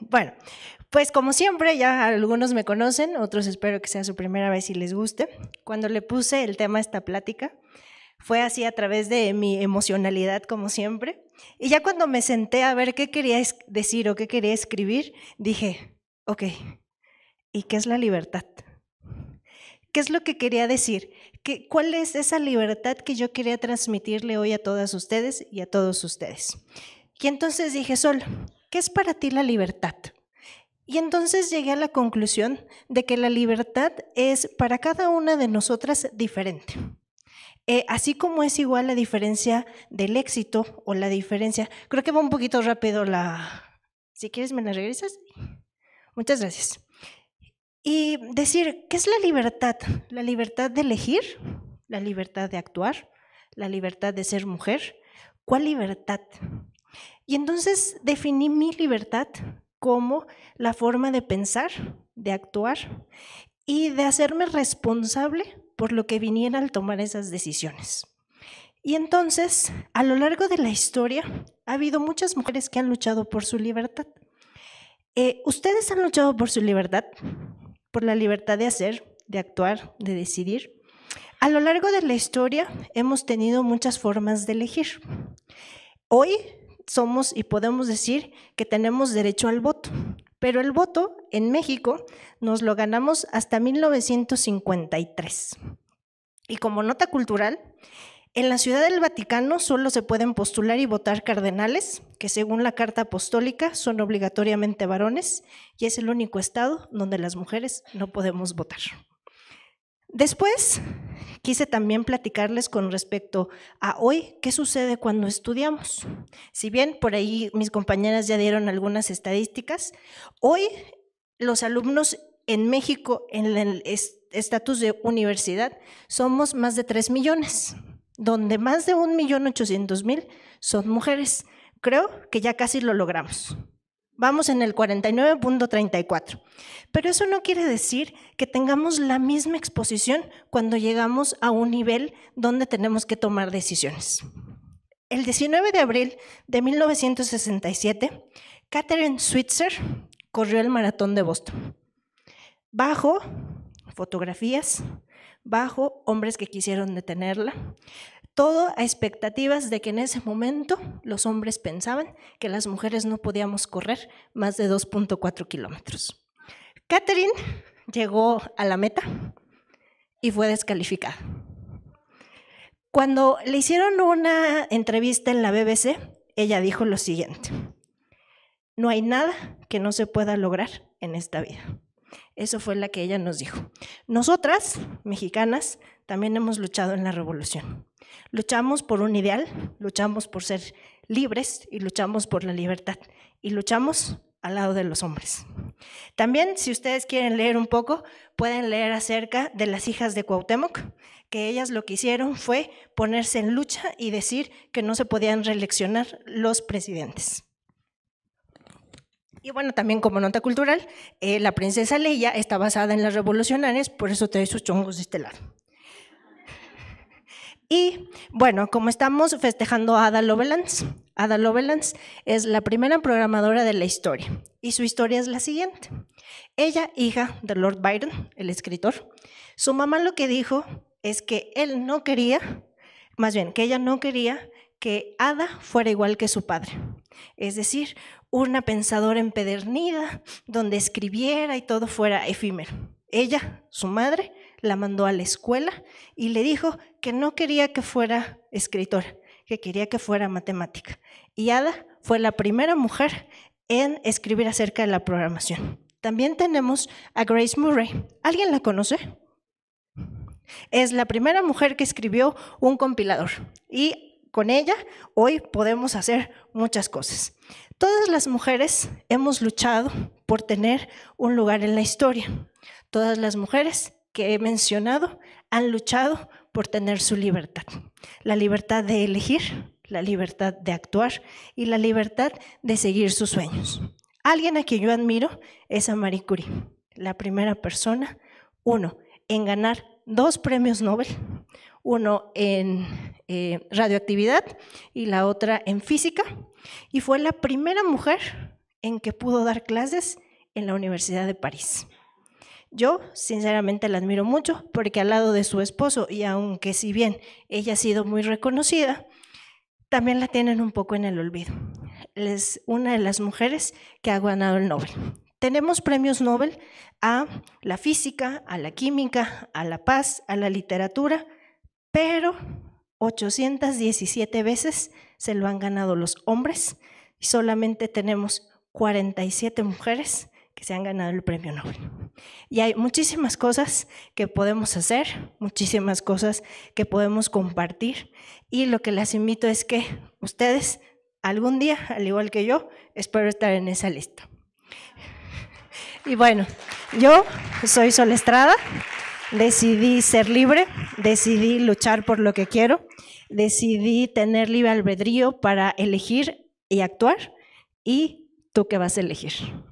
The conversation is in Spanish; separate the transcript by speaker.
Speaker 1: Bueno, pues como siempre, ya algunos me conocen, otros espero que sea su primera vez y les guste. Cuando le puse el tema a esta plática, fue así a través de mi emocionalidad, como siempre. Y ya cuando me senté a ver qué quería decir o qué quería escribir, dije, ok, ¿y qué es la libertad? ¿Qué es lo que quería decir? ¿Qué, ¿Cuál es esa libertad que yo quería transmitirle hoy a todas ustedes y a todos ustedes? Y entonces dije, solo. ¿qué es para ti la libertad? Y entonces llegué a la conclusión de que la libertad es para cada una de nosotras diferente. Eh, así como es igual la diferencia del éxito o la diferencia, creo que va un poquito rápido la... Si quieres, me la regresas. Muchas gracias. Y decir, ¿qué es la libertad? La libertad de elegir, la libertad de actuar, la libertad de ser mujer. ¿Cuál libertad? Y entonces definí mi libertad como la forma de pensar, de actuar y de hacerme responsable por lo que viniera al tomar esas decisiones. Y entonces, a lo largo de la historia, ha habido muchas mujeres que han luchado por su libertad. Eh, ¿Ustedes han luchado por su libertad? Por la libertad de hacer, de actuar, de decidir. A lo largo de la historia hemos tenido muchas formas de elegir. Hoy somos y podemos decir que tenemos derecho al voto. Pero el voto en México nos lo ganamos hasta 1953. Y como nota cultural, en la Ciudad del Vaticano solo se pueden postular y votar cardenales, que según la Carta Apostólica son obligatoriamente varones, y es el único estado donde las mujeres no podemos votar. Después, quise también platicarles con respecto a hoy, qué sucede cuando estudiamos. Si bien por ahí mis compañeras ya dieron algunas estadísticas, hoy los alumnos en México en el estatus de universidad somos más de 3 millones, donde más de 1.800.000 son mujeres. Creo que ya casi lo logramos. Vamos en el 49.34. Pero eso no quiere decir que tengamos la misma exposición cuando llegamos a un nivel donde tenemos que tomar decisiones. El 19 de abril de 1967, Catherine Switzer corrió el maratón de Boston. Bajo fotografías, bajo hombres que quisieron detenerla, todo a expectativas de que en ese momento los hombres pensaban que las mujeres no podíamos correr más de 2.4 kilómetros. Catherine llegó a la meta y fue descalificada. Cuando le hicieron una entrevista en la BBC, ella dijo lo siguiente, no hay nada que no se pueda lograr en esta vida. Eso fue la que ella nos dijo. Nosotras, mexicanas, también hemos luchado en la revolución. Luchamos por un ideal, luchamos por ser libres y luchamos por la libertad. Y luchamos al lado de los hombres. También, si ustedes quieren leer un poco, pueden leer acerca de las hijas de Cuauhtémoc, que ellas lo que hicieron fue ponerse en lucha y decir que no se podían reeleccionar los presidentes. Y bueno, también como nota cultural, eh, la princesa Leia está basada en las revolucionarias, por eso trae sus chongos de estelar Y bueno, como estamos festejando a Ada Lovelace, Ada Lovelace es la primera programadora de la historia y su historia es la siguiente. Ella, hija de Lord Byron, el escritor, su mamá lo que dijo es que él no quería, más bien que ella no quería que Ada fuera igual que su padre, es decir, una pensadora empedernida donde escribiera y todo fuera efímero. Ella, su madre, la mandó a la escuela y le dijo que no quería que fuera escritora, que quería que fuera matemática. Y Ada fue la primera mujer en escribir acerca de la programación. También tenemos a Grace Murray. ¿Alguien la conoce? Es la primera mujer que escribió un compilador y con ella, hoy podemos hacer muchas cosas. Todas las mujeres hemos luchado por tener un lugar en la historia. Todas las mujeres que he mencionado han luchado por tener su libertad. La libertad de elegir, la libertad de actuar y la libertad de seguir sus sueños. Alguien a quien yo admiro es a Marie Curie, la primera persona, uno, en ganar dos premios Nobel uno en eh, radioactividad y la otra en física, y fue la primera mujer en que pudo dar clases en la Universidad de París. Yo, sinceramente, la admiro mucho porque al lado de su esposo, y aunque si bien ella ha sido muy reconocida, también la tienen un poco en el olvido. Es una de las mujeres que ha ganado el Nobel. Tenemos premios Nobel a la física, a la química, a la paz, a la literatura, pero 817 veces se lo han ganado los hombres y solamente tenemos 47 mujeres que se han ganado el premio Nobel. Y hay muchísimas cosas que podemos hacer, muchísimas cosas que podemos compartir y lo que las invito es que ustedes algún día, al igual que yo, espero estar en esa lista. Y bueno, yo soy Solestrada. Decidí ser libre, decidí luchar por lo que quiero, decidí tener libre albedrío para elegir y actuar. ¿Y tú qué vas a elegir?